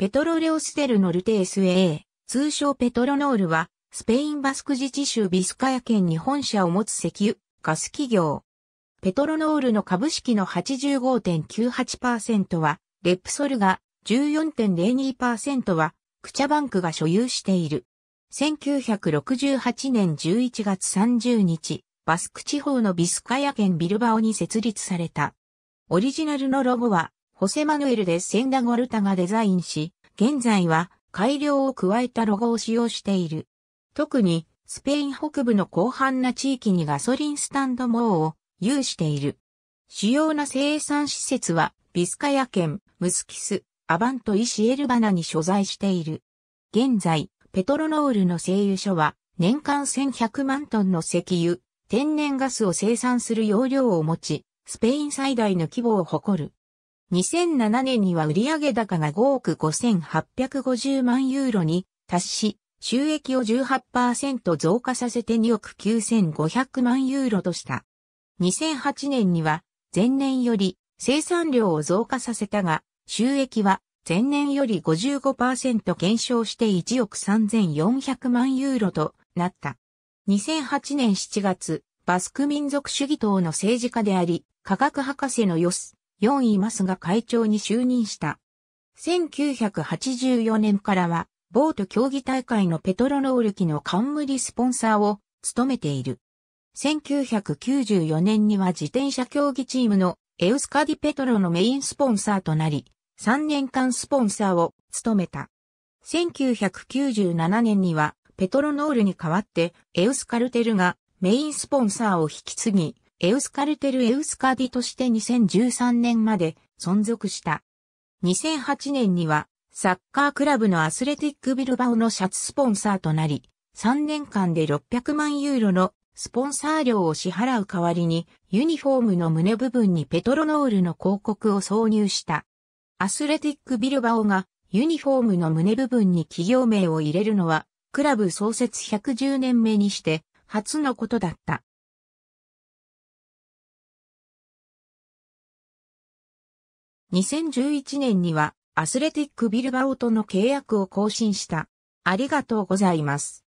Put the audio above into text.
ペトロレオステルノルテース AA、通称ペトロノールは、スペインバスク自治州ビスカヤ県に本社を持つ石油、ガス企業。ペトロノールの株式の85.98%は、レプソルが14.02%は、クチャバンクが所有している。1968年11月30日、バスク地方のビスカヤ県ビルバオに設立された。オリジナルのロゴは、ホセマヌエル・でセンダ・ゴルタがデザインし、現在は改良を加えたロゴを使用している。特に、スペイン北部の広範な地域にガソリンスタンド網を有している。主要な生産施設は、ビスカヤ県、ムスキス、アバント・イシエルバナに所在している。現在、ペトロノールの製油所は、年間1100万トンの石油、天然ガスを生産する容量を持ち、スペイン最大の規模を誇る。2007年には売上高が5億5850万ユーロに達し、収益を18%増加させて2億9500万ユーロとした。2008年には前年より生産量を増加させたが、収益は前年より55%減少して1億3400万ユーロとなった。2008年7月、バスク民族主義党の政治家であり、科学博士のヨス、4位マスが会長に就任した。1984年からは、ボート競技大会のペトロノール機の冠スポンサーを務めている。1994年には自転車競技チームのエウスカディペトロのメインスポンサーとなり、3年間スポンサーを務めた。1997年にはペトロノールに代わってエウスカルテルがメインスポンサーを引き継ぎ、エウスカルテル・エウスカディとして2013年まで存続した。2008年には、サッカークラブのアスレティック・ビルバオのシャツスポンサーとなり、3年間で600万ユーロのスポンサー料を支払う代わりに、ユニフォームの胸部分にペトロノールの広告を挿入した。アスレティック・ビルバオがユニフォームの胸部分に企業名を入れるのは、クラブ創設110年目にして初のことだった。2011年にはアスレティックビルバオとの契約を更新した。ありがとうございます。